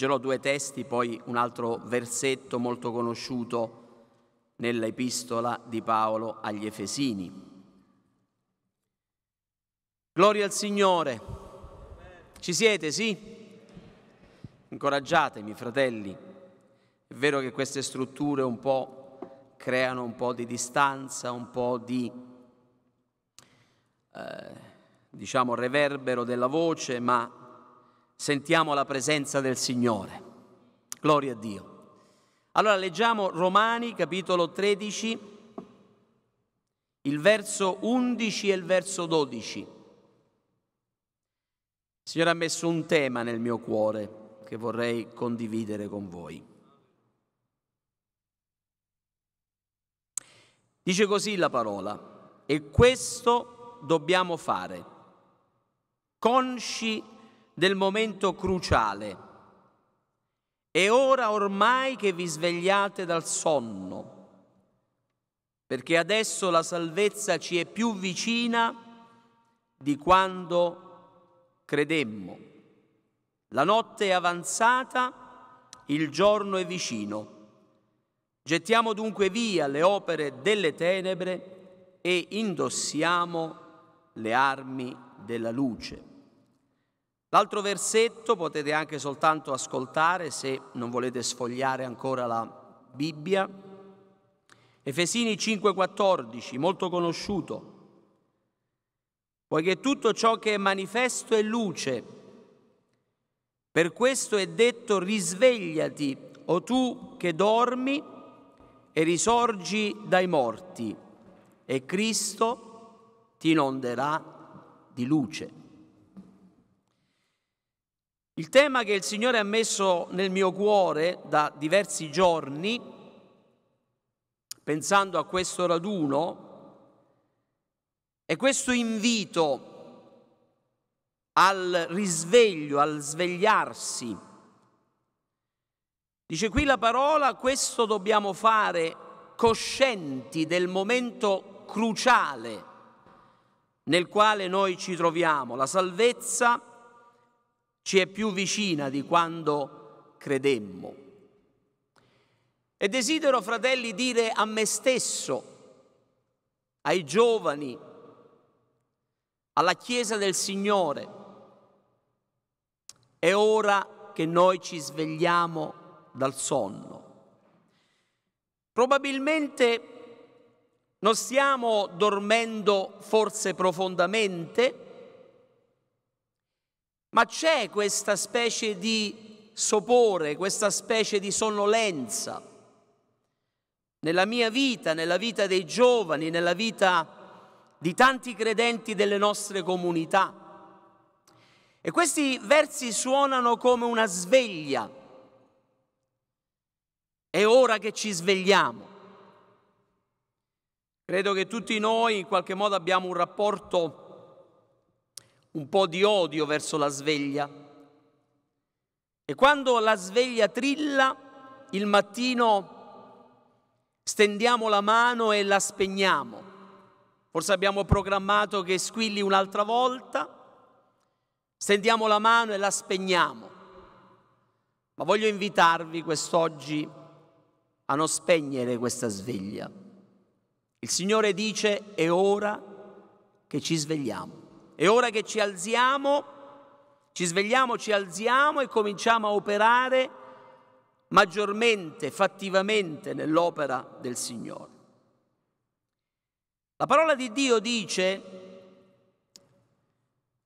Leggerò due testi, poi un altro versetto molto conosciuto nell'epistola di Paolo agli Efesini. Gloria al Signore. Ci siete, sì? Incoraggiatemi, fratelli. È vero che queste strutture un po' creano un po' di distanza, un po' di, eh, diciamo, reverbero della voce, ma sentiamo la presenza del Signore. Gloria a Dio. Allora leggiamo Romani capitolo 13, il verso 11 e il verso 12. Il Signore ha messo un tema nel mio cuore che vorrei condividere con voi. Dice così la parola, e questo dobbiamo fare, consci del momento cruciale. È ora ormai che vi svegliate dal sonno, perché adesso la salvezza ci è più vicina di quando credemmo. La notte è avanzata, il giorno è vicino. Gettiamo dunque via le opere delle tenebre e indossiamo le armi della luce. L'altro versetto potete anche soltanto ascoltare se non volete sfogliare ancora la Bibbia. Efesini 5:14, molto conosciuto. Poiché tutto ciò che è manifesto è luce. Per questo è detto risvegliati, o tu che dormi, e risorgi dai morti, e Cristo ti inonderà di luce. Il tema che il Signore ha messo nel mio cuore da diversi giorni, pensando a questo raduno, è questo invito al risveglio, al svegliarsi. Dice qui la parola, questo dobbiamo fare coscienti del momento cruciale nel quale noi ci troviamo, la salvezza ci è più vicina di quando credemmo. E desidero, fratelli, dire a me stesso, ai giovani, alla Chiesa del Signore, è ora che noi ci svegliamo dal sonno. Probabilmente non stiamo dormendo forse profondamente, ma c'è questa specie di sopore, questa specie di sonnolenza nella mia vita, nella vita dei giovani, nella vita di tanti credenti delle nostre comunità. E questi versi suonano come una sveglia. È ora che ci svegliamo. Credo che tutti noi in qualche modo abbiamo un rapporto un po' di odio verso la sveglia. E quando la sveglia trilla, il mattino stendiamo la mano e la spegniamo. Forse abbiamo programmato che squilli un'altra volta, stendiamo la mano e la spegniamo. Ma voglio invitarvi quest'oggi a non spegnere questa sveglia. Il Signore dice è ora che ci svegliamo. E ora che ci alziamo, ci svegliamo, ci alziamo e cominciamo a operare maggiormente, fattivamente nell'opera del Signore. La parola di Dio dice,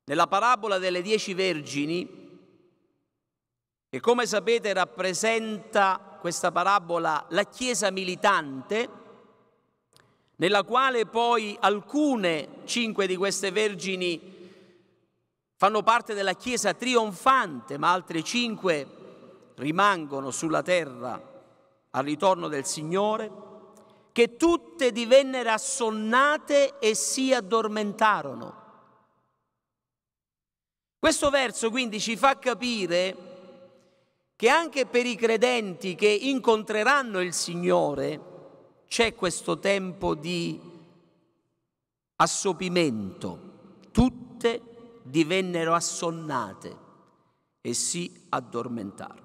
nella parabola delle dieci vergini, che come sapete rappresenta questa parabola la Chiesa militante, nella quale poi alcune, cinque di queste vergini, fanno parte della Chiesa trionfante, ma altre cinque rimangono sulla terra al ritorno del Signore, che tutte divennero assonnate e si addormentarono. Questo verso quindi ci fa capire che anche per i credenti che incontreranno il Signore, c'è questo tempo di assopimento. Tutte divennero assonnate e si addormentarono.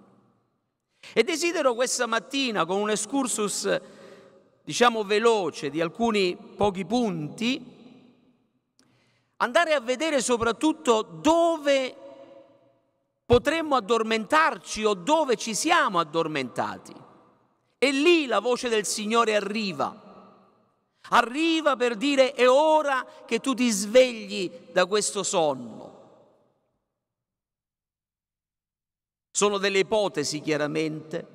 E desidero questa mattina, con un excursus diciamo veloce di alcuni pochi punti, andare a vedere soprattutto dove potremmo addormentarci o dove ci siamo addormentati. E lì la voce del Signore arriva. Arriva per dire è ora che tu ti svegli da questo sonno. Sono delle ipotesi chiaramente,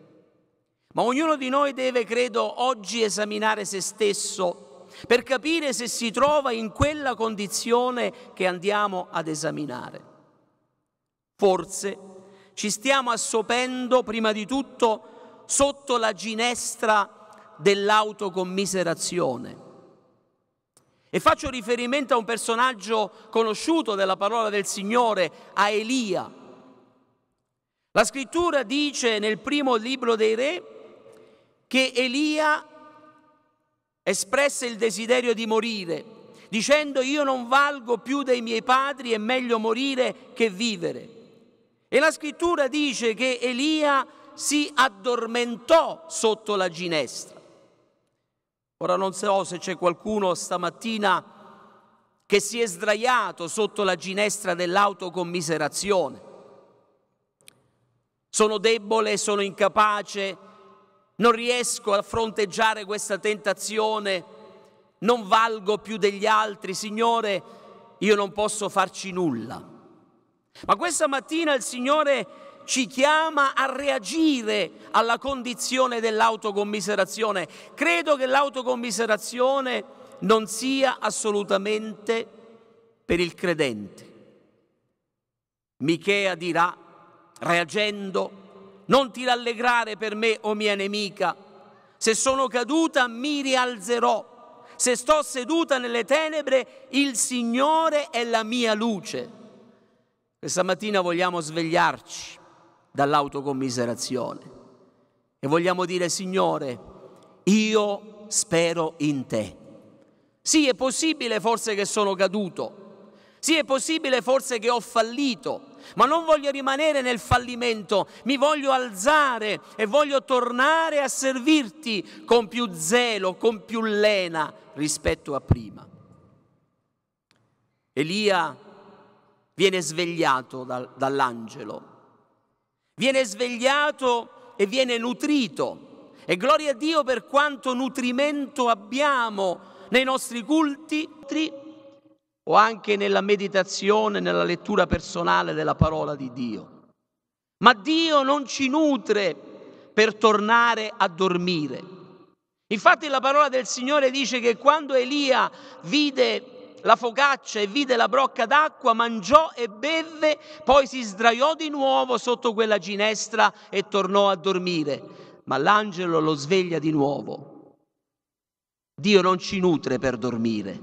ma ognuno di noi deve, credo, oggi esaminare se stesso per capire se si trova in quella condizione che andiamo ad esaminare. Forse ci stiamo assopendo prima di tutto sotto la ginestra dell'autocommiserazione. E faccio riferimento a un personaggio conosciuto della parola del Signore, a Elia. La scrittura dice nel primo libro dei re che Elia espresse il desiderio di morire, dicendo io non valgo più dei miei padri, è meglio morire che vivere. E la scrittura dice che Elia si addormentò sotto la ginestra. Ora non so se c'è qualcuno stamattina che si è sdraiato sotto la ginestra dell'autocommiserazione. Sono debole, sono incapace, non riesco a fronteggiare questa tentazione, non valgo più degli altri, Signore, io non posso farci nulla. Ma questa mattina il Signore ci chiama a reagire alla condizione dell'autocommiserazione. Credo che l'autocommiserazione non sia assolutamente per il credente. Michea dirà, reagendo, non ti rallegrare per me, o oh mia nemica, se sono caduta mi rialzerò. Se sto seduta nelle tenebre, il Signore è la mia luce. Questa mattina vogliamo svegliarci dall'autocommiserazione. E vogliamo dire, Signore, io spero in te. Sì, è possibile forse che sono caduto, sì, è possibile forse che ho fallito, ma non voglio rimanere nel fallimento, mi voglio alzare e voglio tornare a servirti con più zelo, con più lena rispetto a prima. Elia viene svegliato dal, dall'angelo viene svegliato e viene nutrito. E gloria a Dio per quanto nutrimento abbiamo nei nostri culti o anche nella meditazione, nella lettura personale della parola di Dio. Ma Dio non ci nutre per tornare a dormire. Infatti la parola del Signore dice che quando Elia vide la focaccia e vide la brocca d'acqua, mangiò e bevve, poi si sdraiò di nuovo sotto quella ginestra e tornò a dormire. Ma l'angelo lo sveglia di nuovo. Dio non ci nutre per dormire,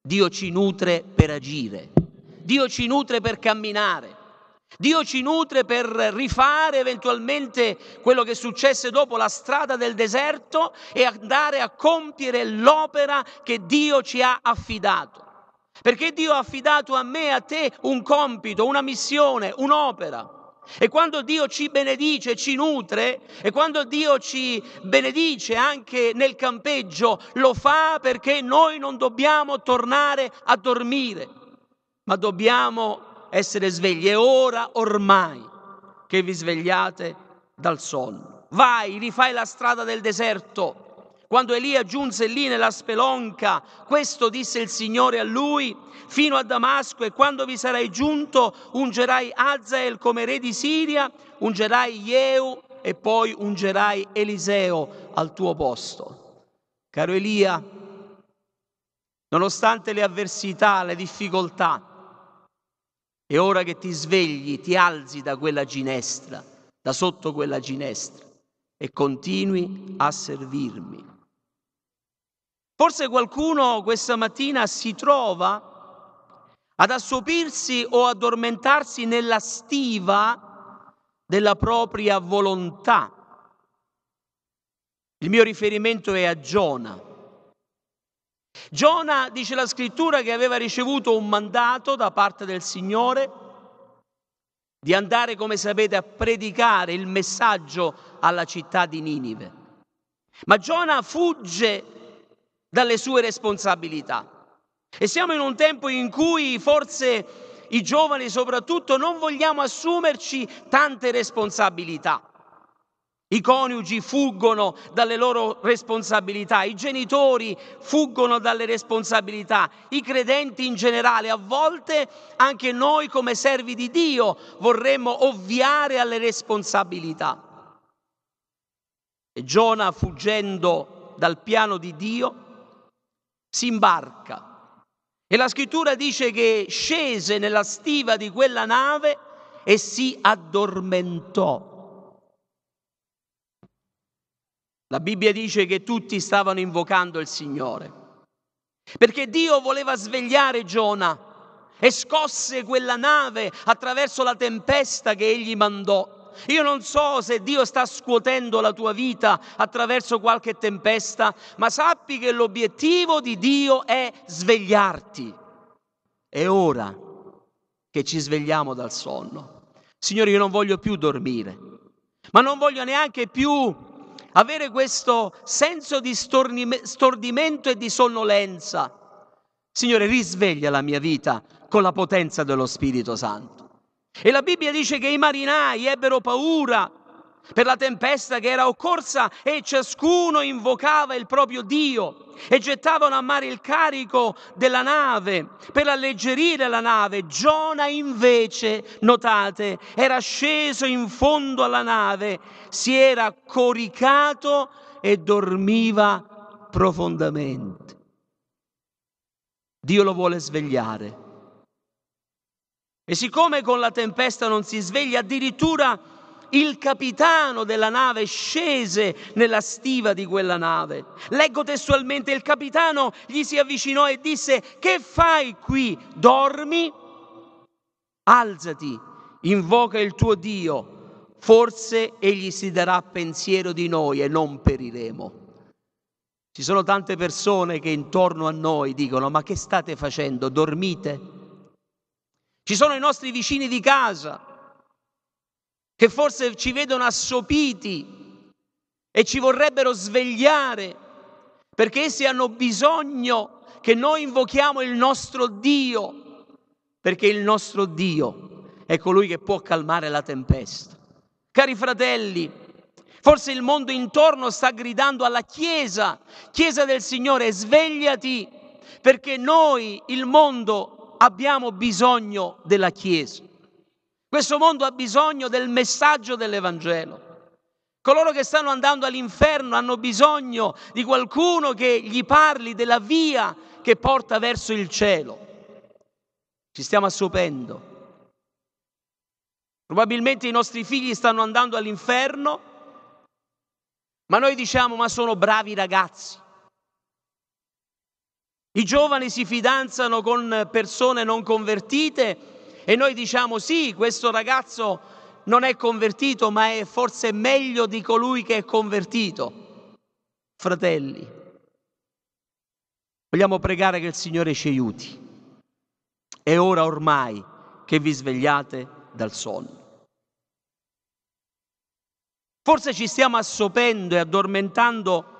Dio ci nutre per agire, Dio ci nutre per camminare. Dio ci nutre per rifare eventualmente quello che successe dopo la strada del deserto e andare a compiere l'opera che Dio ci ha affidato. Perché Dio ha affidato a me e a te un compito, una missione, un'opera. E quando Dio ci benedice, ci nutre, e quando Dio ci benedice anche nel campeggio, lo fa perché noi non dobbiamo tornare a dormire, ma dobbiamo essere svegli. È ora ormai che vi svegliate dal sonno. Vai, rifai la strada del deserto, quando Elia giunse lì nella spelonca, questo disse il Signore a lui, fino a Damasco e quando vi sarai giunto ungerai Azael come re di Siria, ungerai Jeu e poi ungerai Eliseo al tuo posto. Caro Elia, nonostante le avversità, le difficoltà, è ora che ti svegli, ti alzi da quella ginestra, da sotto quella ginestra e continui a servirmi. Forse qualcuno questa mattina si trova ad assopirsi o addormentarsi nella stiva della propria volontà. Il mio riferimento è a Giona. Giona, dice la scrittura, che aveva ricevuto un mandato da parte del Signore di andare, come sapete, a predicare il messaggio alla città di Ninive. Ma Giona fugge dalle sue responsabilità. E siamo in un tempo in cui forse i giovani soprattutto non vogliamo assumerci tante responsabilità. I coniugi fuggono dalle loro responsabilità, i genitori fuggono dalle responsabilità, i credenti in generale. A volte anche noi come servi di Dio vorremmo ovviare alle responsabilità. E Giona fuggendo dal piano di Dio si imbarca. E la scrittura dice che scese nella stiva di quella nave e si addormentò. La Bibbia dice che tutti stavano invocando il Signore, perché Dio voleva svegliare Giona e scosse quella nave attraverso la tempesta che egli mandò. Io non so se Dio sta scuotendo la tua vita attraverso qualche tempesta, ma sappi che l'obiettivo di Dio è svegliarti. È ora che ci svegliamo dal sonno. Signore, io non voglio più dormire, ma non voglio neanche più avere questo senso di stordimento e di sonnolenza. Signore, risveglia la mia vita con la potenza dello Spirito Santo. E la Bibbia dice che i marinai ebbero paura per la tempesta che era occorsa e ciascuno invocava il proprio Dio e gettavano a mare il carico della nave per alleggerire la nave. Giona invece, notate, era sceso in fondo alla nave, si era coricato e dormiva profondamente. Dio lo vuole svegliare. E siccome con la tempesta non si sveglia, addirittura il capitano della nave scese nella stiva di quella nave. Leggo testualmente, il capitano gli si avvicinò e disse, che fai qui? Dormi? Alzati, invoca il tuo Dio, forse egli si darà pensiero di noi e non periremo. Ci sono tante persone che intorno a noi dicono, ma che state facendo? Dormite? Ci sono i nostri vicini di casa che forse ci vedono assopiti e ci vorrebbero svegliare perché essi hanno bisogno che noi invochiamo il nostro Dio, perché il nostro Dio è colui che può calmare la tempesta. Cari fratelli, forse il mondo intorno sta gridando alla Chiesa, Chiesa del Signore, svegliati, perché noi, il mondo, abbiamo bisogno della Chiesa. Questo mondo ha bisogno del messaggio dell'Evangelo. Coloro che stanno andando all'inferno hanno bisogno di qualcuno che gli parli della via che porta verso il cielo. Ci stiamo assopendo. Probabilmente i nostri figli stanno andando all'inferno, ma noi diciamo ma sono bravi ragazzi. I giovani si fidanzano con persone non convertite e noi diciamo sì, questo ragazzo non è convertito, ma è forse meglio di colui che è convertito. Fratelli, vogliamo pregare che il Signore ci aiuti. È ora ormai che vi svegliate dal sonno. Forse ci stiamo assopendo e addormentando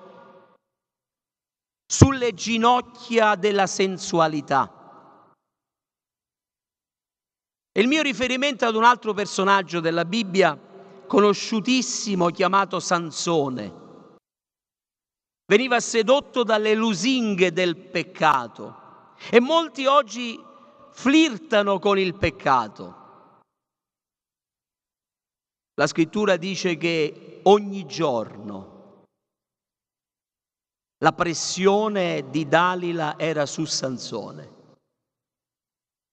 sulle ginocchia della sensualità. E il mio riferimento ad un altro personaggio della Bibbia conosciutissimo chiamato Sansone. Veniva sedotto dalle lusinghe del peccato e molti oggi flirtano con il peccato. La scrittura dice che ogni giorno la pressione di Dalila era su Sansone,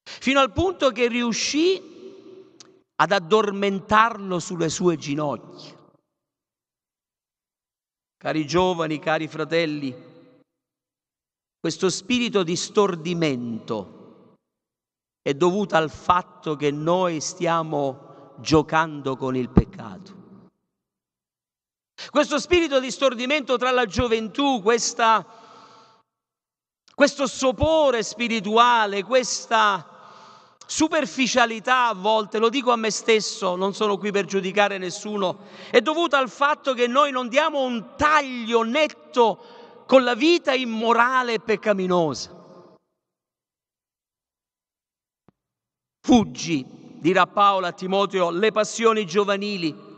fino al punto che riuscì ad addormentarlo sulle sue ginocchia. Cari giovani, cari fratelli, questo spirito di stordimento è dovuto al fatto che noi stiamo giocando con il peccato. Questo spirito di stordimento tra la gioventù, questa, questo sopore spirituale, questa superficialità a volte, lo dico a me stesso, non sono qui per giudicare nessuno, è dovuta al fatto che noi non diamo un taglio netto con la vita immorale e peccaminosa. Fuggi, dirà Paolo a Timoteo, le passioni giovanili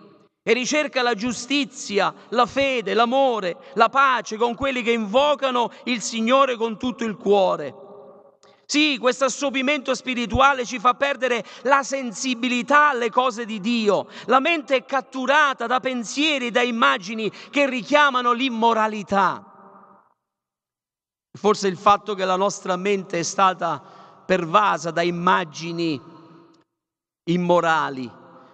e ricerca la giustizia, la fede, l'amore, la pace con quelli che invocano il Signore con tutto il cuore. Sì, questo assopimento spirituale ci fa perdere la sensibilità alle cose di Dio. La mente è catturata da pensieri, da immagini che richiamano l'immoralità. Forse il fatto che la nostra mente è stata pervasa da immagini immorali,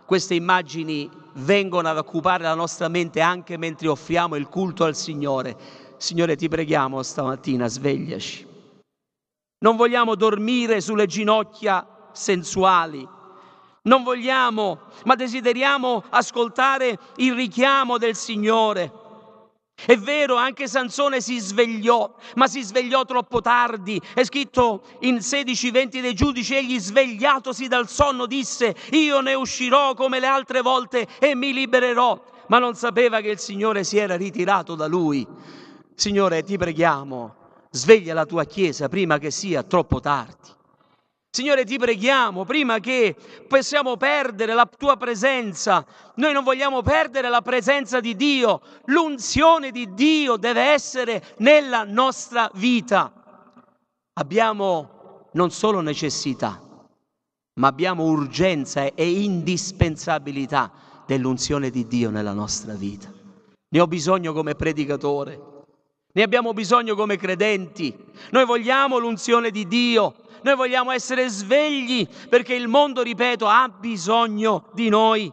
queste immagini vengono ad occupare la nostra mente anche mentre offriamo il culto al Signore. Signore, ti preghiamo stamattina, svegliaci. Non vogliamo dormire sulle ginocchia sensuali. Non vogliamo, ma desideriamo ascoltare il richiamo del Signore. È vero, anche Sansone si svegliò, ma si svegliò troppo tardi. È scritto in 16:20 dei giudici, egli svegliatosi dal sonno disse, io ne uscirò come le altre volte e mi libererò. Ma non sapeva che il Signore si era ritirato da lui. Signore, ti preghiamo, sveglia la tua Chiesa prima che sia troppo tardi. Signore, ti preghiamo, prima che possiamo perdere la tua presenza, noi non vogliamo perdere la presenza di Dio, l'unzione di Dio deve essere nella nostra vita. Abbiamo non solo necessità, ma abbiamo urgenza e indispensabilità dell'unzione di Dio nella nostra vita. Ne ho bisogno come predicatore, ne abbiamo bisogno come credenti. Noi vogliamo l'unzione di Dio, noi vogliamo essere svegli perché il mondo, ripeto, ha bisogno di noi.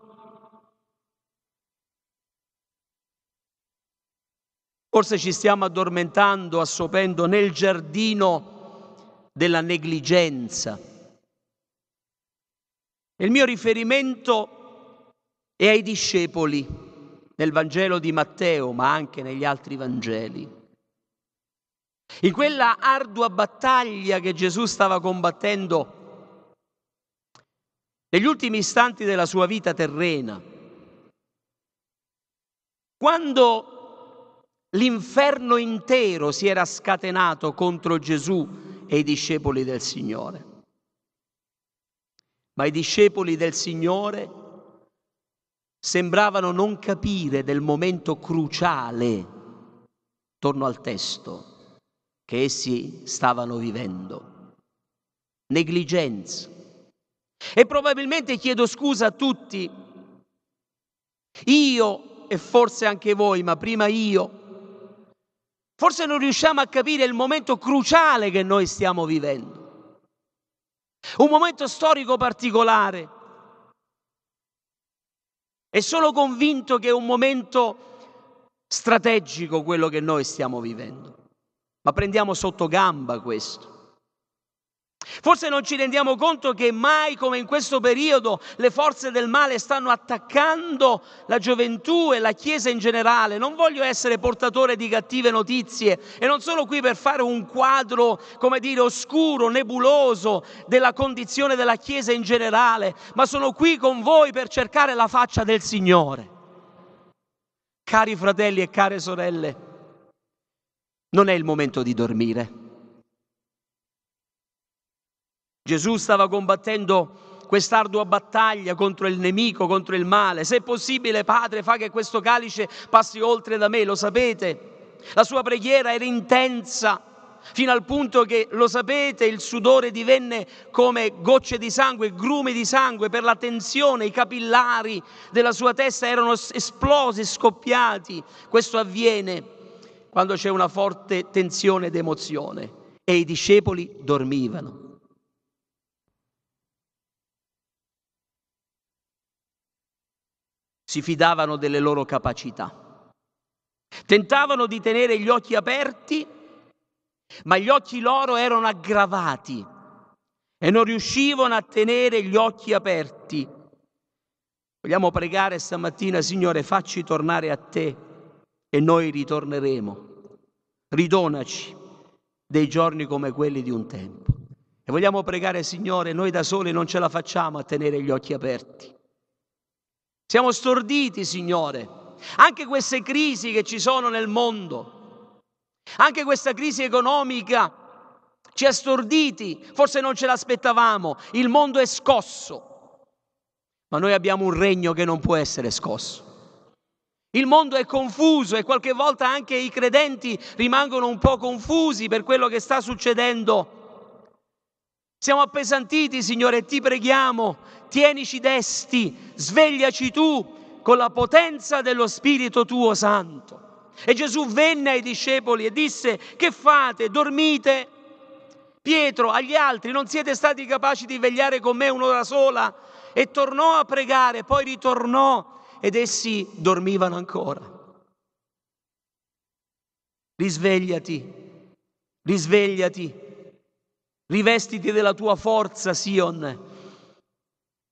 Forse ci stiamo addormentando, assopendo nel giardino della negligenza. Il mio riferimento è ai discepoli nel Vangelo di Matteo, ma anche negli altri Vangeli. In quella ardua battaglia che Gesù stava combattendo negli ultimi istanti della sua vita terrena, quando l'inferno intero si era scatenato contro Gesù e i discepoli del Signore. Ma i discepoli del Signore sembravano non capire del momento cruciale, torno al testo, che essi stavano vivendo. Negligenza. E probabilmente chiedo scusa a tutti, io e forse anche voi, ma prima io, forse non riusciamo a capire il momento cruciale che noi stiamo vivendo. Un momento storico particolare. E sono convinto che è un momento strategico quello che noi stiamo vivendo ma prendiamo sotto gamba questo. Forse non ci rendiamo conto che mai come in questo periodo le forze del male stanno attaccando la gioventù e la Chiesa in generale. Non voglio essere portatore di cattive notizie e non sono qui per fare un quadro, come dire, oscuro, nebuloso della condizione della Chiesa in generale, ma sono qui con voi per cercare la faccia del Signore. Cari fratelli e care sorelle, non è il momento di dormire. Gesù stava combattendo quest'ardua battaglia contro il nemico, contro il male. Se è possibile, Padre, fa che questo calice passi oltre da me, lo sapete. La sua preghiera era intensa, fino al punto che, lo sapete, il sudore divenne come gocce di sangue, grumi di sangue per la tensione, i capillari della sua testa erano esplosi, scoppiati. Questo avviene quando c'è una forte tensione ed emozione. E i discepoli dormivano. Si fidavano delle loro capacità. Tentavano di tenere gli occhi aperti, ma gli occhi loro erano aggravati e non riuscivano a tenere gli occhi aperti. Vogliamo pregare stamattina, Signore, facci tornare a te e noi ritorneremo. Ridonaci dei giorni come quelli di un tempo. E vogliamo pregare, Signore, noi da soli non ce la facciamo a tenere gli occhi aperti. Siamo storditi, Signore. Anche queste crisi che ci sono nel mondo, anche questa crisi economica ci ha storditi, forse non ce l'aspettavamo, il mondo è scosso, ma noi abbiamo un regno che non può essere scosso. Il mondo è confuso e qualche volta anche i credenti rimangono un po' confusi per quello che sta succedendo. Siamo appesantiti, Signore, e ti preghiamo, tienici desti, svegliaci tu con la potenza dello Spirito tuo Santo. E Gesù venne ai discepoli e disse, che fate? Dormite? Pietro, agli altri, non siete stati capaci di vegliare con me un'ora sola? E tornò a pregare, poi ritornò ed essi dormivano ancora. Risvegliati, risvegliati, rivestiti della tua forza, Sion.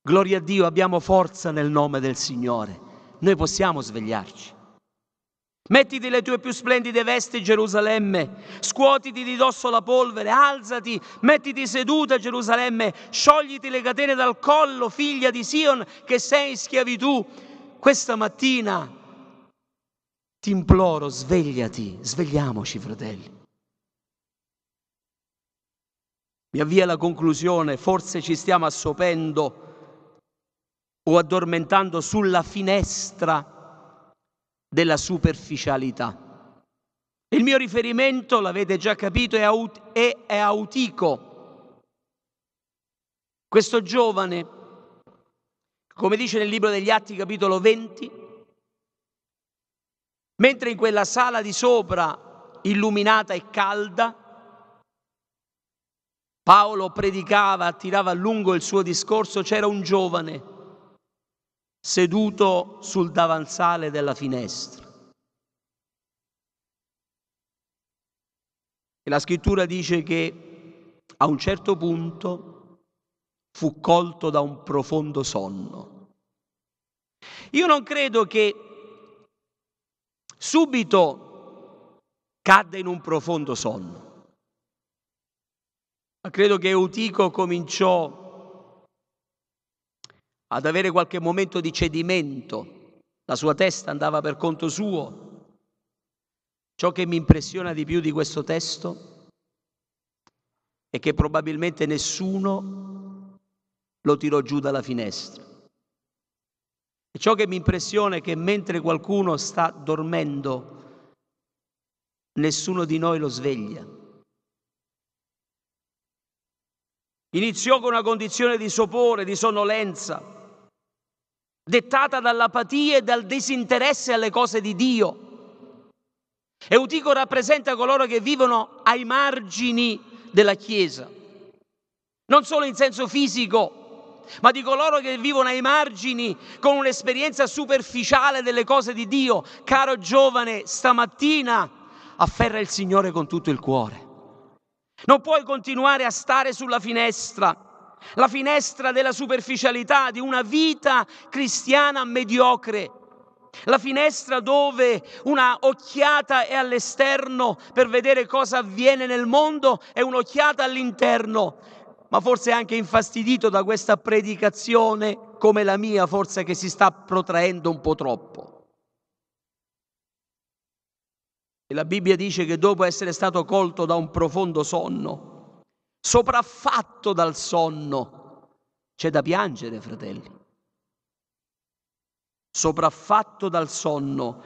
Gloria a Dio, abbiamo forza nel nome del Signore. Noi possiamo svegliarci. Mettiti le tue più splendide vesti, Gerusalemme, scuotiti di dosso la polvere, alzati, mettiti seduta, Gerusalemme, sciogliti le catene dal collo, figlia di Sion, che sei in schiavitù, questa mattina ti imploro, svegliati, svegliamoci fratelli. Mi avvia alla conclusione, forse ci stiamo assopendo o addormentando sulla finestra della superficialità. Il mio riferimento, l'avete già capito, è, aut- è, è autico. Questo giovane come dice nel libro degli Atti capitolo 20, mentre in quella sala di sopra, illuminata e calda, Paolo predicava, attirava a lungo il suo discorso, c'era un giovane seduto sul davanzale della finestra. E la scrittura dice che a un certo punto fu colto da un profondo sonno. Io non credo che subito cadde in un profondo sonno, ma credo che Eutico cominciò ad avere qualche momento di cedimento, la sua testa andava per conto suo. Ciò che mi impressiona di più di questo testo è che probabilmente nessuno lo tirò giù dalla finestra. E ciò che mi impressiona è che mentre qualcuno sta dormendo, nessuno di noi lo sveglia. Iniziò con una condizione di sopore, di sonnolenza, dettata dall'apatia e dal disinteresse alle cose di Dio. Eutico rappresenta coloro che vivono ai margini della Chiesa, non solo in senso fisico, ma di coloro che vivono ai margini con un'esperienza superficiale delle cose di Dio. Caro giovane, stamattina afferra il Signore con tutto il cuore. Non puoi continuare a stare sulla finestra, la finestra della superficialità di una vita cristiana mediocre. La finestra dove una occhiata è all'esterno per vedere cosa avviene nel mondo e un'occhiata all'interno ma forse anche infastidito da questa predicazione come la mia, forse che si sta protraendo un po' troppo. E la Bibbia dice che dopo essere stato colto da un profondo sonno, sopraffatto dal sonno, c'è da piangere, fratelli. Sopraffatto dal sonno,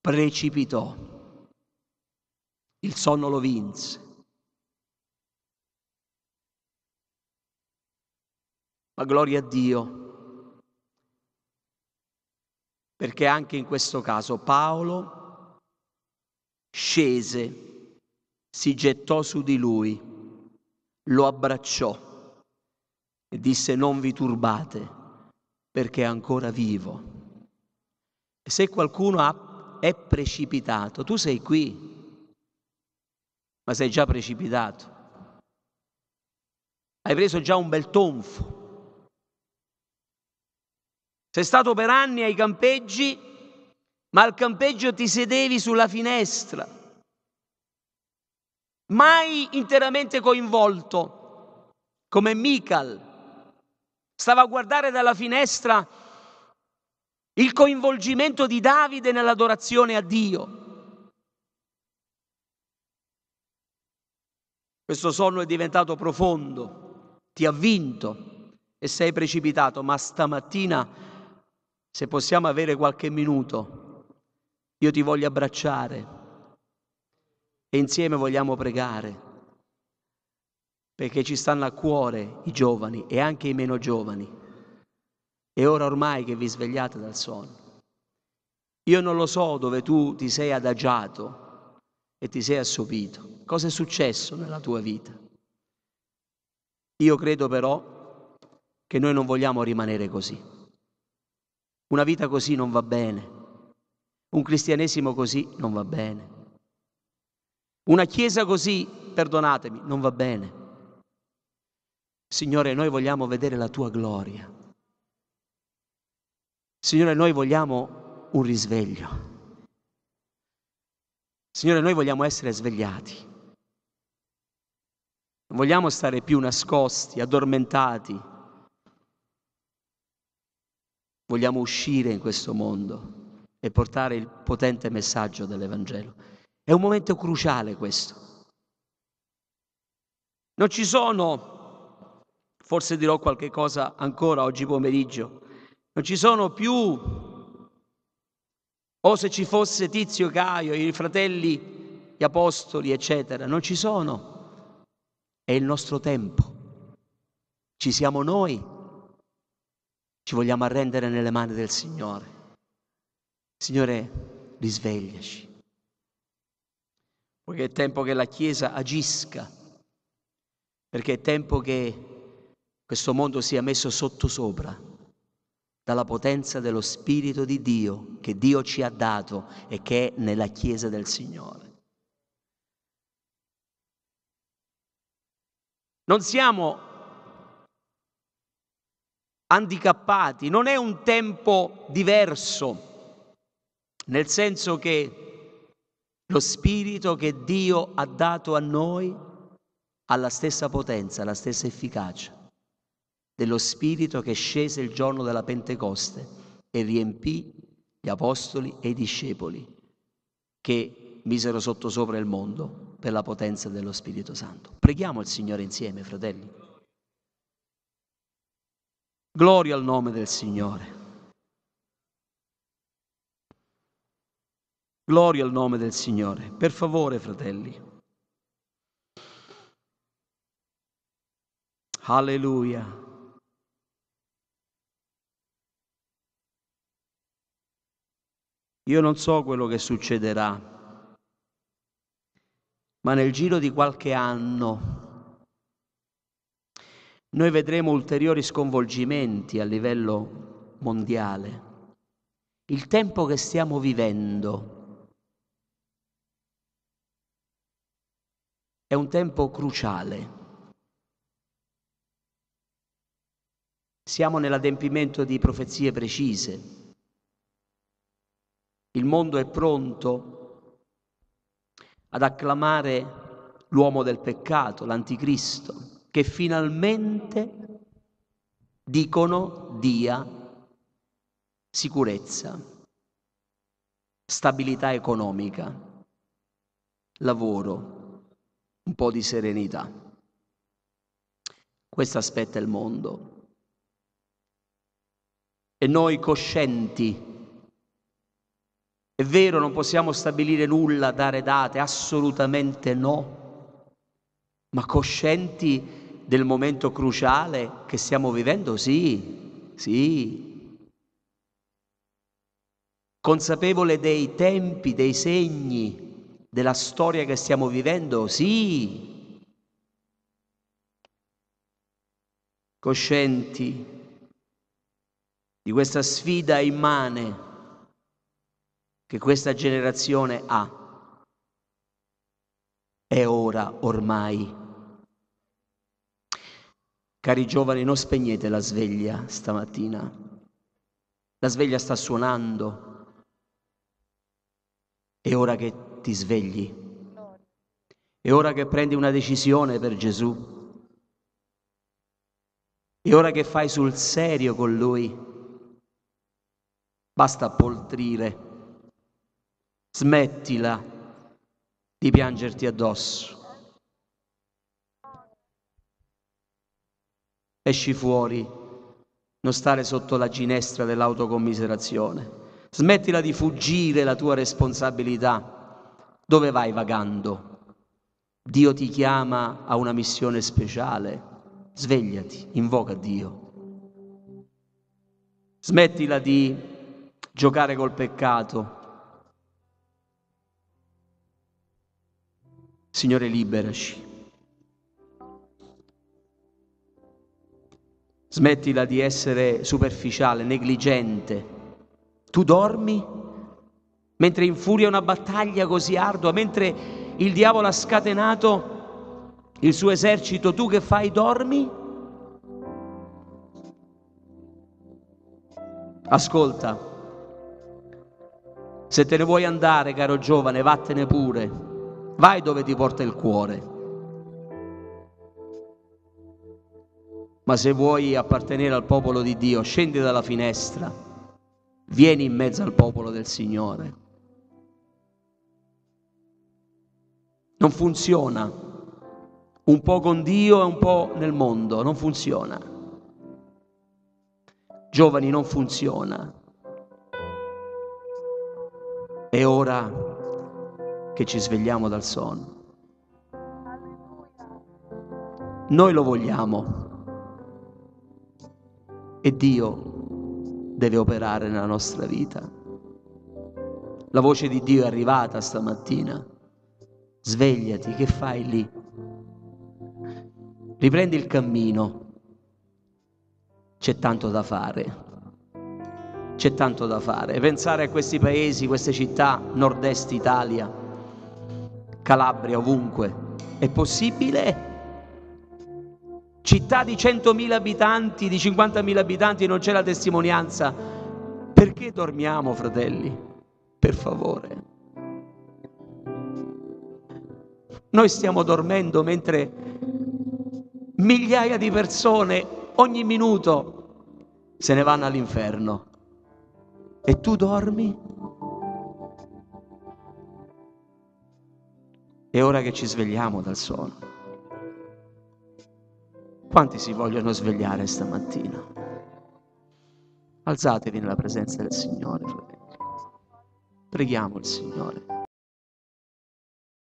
precipitò. Il sonno lo vinse. Ma gloria a Dio, perché anche in questo caso Paolo scese, si gettò su di lui, lo abbracciò e disse non vi turbate perché è ancora vivo. E se qualcuno ha, è precipitato, tu sei qui, ma sei già precipitato. Hai preso già un bel tonfo. Sei stato per anni ai campeggi, ma al campeggio ti sedevi sulla finestra, mai interamente coinvolto, come Michal. Stava a guardare dalla finestra il coinvolgimento di Davide nell'adorazione a Dio. Questo sonno è diventato profondo, ti ha vinto e sei precipitato, ma stamattina se possiamo avere qualche minuto, io ti voglio abbracciare e insieme vogliamo pregare perché ci stanno a cuore i giovani e anche i meno giovani. È ora ormai che vi svegliate dal sonno. Io non lo so dove tu ti sei adagiato e ti sei assopito. Cosa è successo nella tua vita? Io credo però che noi non vogliamo rimanere così. Una vita così non va bene. Un cristianesimo così non va bene. Una chiesa così, perdonatemi, non va bene. Signore, noi vogliamo vedere la tua gloria. Signore, noi vogliamo un risveglio. Signore, noi vogliamo essere svegliati. Non vogliamo stare più nascosti, addormentati Vogliamo uscire in questo mondo e portare il potente messaggio dell'Evangelo. È un momento cruciale questo. Non ci sono, forse dirò qualche cosa ancora oggi pomeriggio, non ci sono più, o se ci fosse Tizio Caio, i fratelli, gli apostoli, eccetera, non ci sono. È il nostro tempo. Ci siamo noi ci vogliamo arrendere nelle mani del Signore. Signore, risvegliaci. Perché è tempo che la Chiesa agisca, perché è tempo che questo mondo sia messo sottosopra dalla potenza dello Spirito di Dio che Dio ci ha dato e che è nella Chiesa del Signore. Non siamo handicappati, non è un tempo diverso, nel senso che lo Spirito che Dio ha dato a noi ha la stessa potenza, la stessa efficacia dello Spirito che scese il giorno della Pentecoste e riempì gli apostoli e i discepoli che misero sottosopra il mondo per la potenza dello Spirito Santo. Preghiamo il Signore insieme, fratelli. Gloria al nome del Signore. Gloria al nome del Signore. Per favore, fratelli. Alleluia. Io non so quello che succederà, ma nel giro di qualche anno noi vedremo ulteriori sconvolgimenti a livello mondiale. Il tempo che stiamo vivendo è un tempo cruciale. Siamo nell'adempimento di profezie precise. Il mondo è pronto ad acclamare l'uomo del peccato, l'anticristo che finalmente dicono dia sicurezza, stabilità economica, lavoro, un po' di serenità. Questo aspetta il mondo. E noi coscienti è vero, non possiamo stabilire nulla, dare date, assolutamente no, ma coscienti del momento cruciale che stiamo vivendo? Sì, sì. Consapevole dei tempi, dei segni, della storia che stiamo vivendo? Sì. Coscienti di questa sfida immane che questa generazione ha. È ora ormai Cari giovani, non spegnete la sveglia stamattina. La sveglia sta suonando. È ora che ti svegli. È ora che prendi una decisione per Gesù. È ora che fai sul serio con Lui. Basta poltrire. Smettila di piangerti addosso. esci fuori, non stare sotto la ginestra dell'autocommiserazione. Smettila di fuggire la tua responsabilità. Dove vai vagando? Dio ti chiama a una missione speciale. Svegliati, invoca Dio. Smettila di giocare col peccato. Signore, liberaci. smettila di essere superficiale, negligente. Tu dormi mentre infuria una battaglia così ardua, mentre il diavolo ha scatenato il suo esercito, tu che fai dormi? Ascolta, se te ne vuoi andare, caro giovane, vattene pure, vai dove ti porta il cuore. ma se vuoi appartenere al popolo di Dio, scendi dalla finestra, vieni in mezzo al popolo del Signore. Non funziona, un po' con Dio e un po' nel mondo, non funziona. Giovani, non funziona. È ora che ci svegliamo dal sonno. Noi lo vogliamo e Dio deve operare nella nostra vita. La voce di Dio è arrivata stamattina. Svegliati, che fai lì? Riprendi il cammino. C'è tanto da fare. C'è tanto da fare. Pensare a questi paesi, queste città, nord-est Italia, Calabria, ovunque. È possibile? Città di 100.000 abitanti, di 50.000 abitanti, non c'è la testimonianza. Perché dormiamo, fratelli? Per favore. Noi stiamo dormendo mentre migliaia di persone ogni minuto se ne vanno all'inferno. E tu dormi? È ora che ci svegliamo dal sonno. Quanti si vogliono svegliare stamattina? Alzatevi nella presenza del Signore, fratelli. Preghiamo il Signore.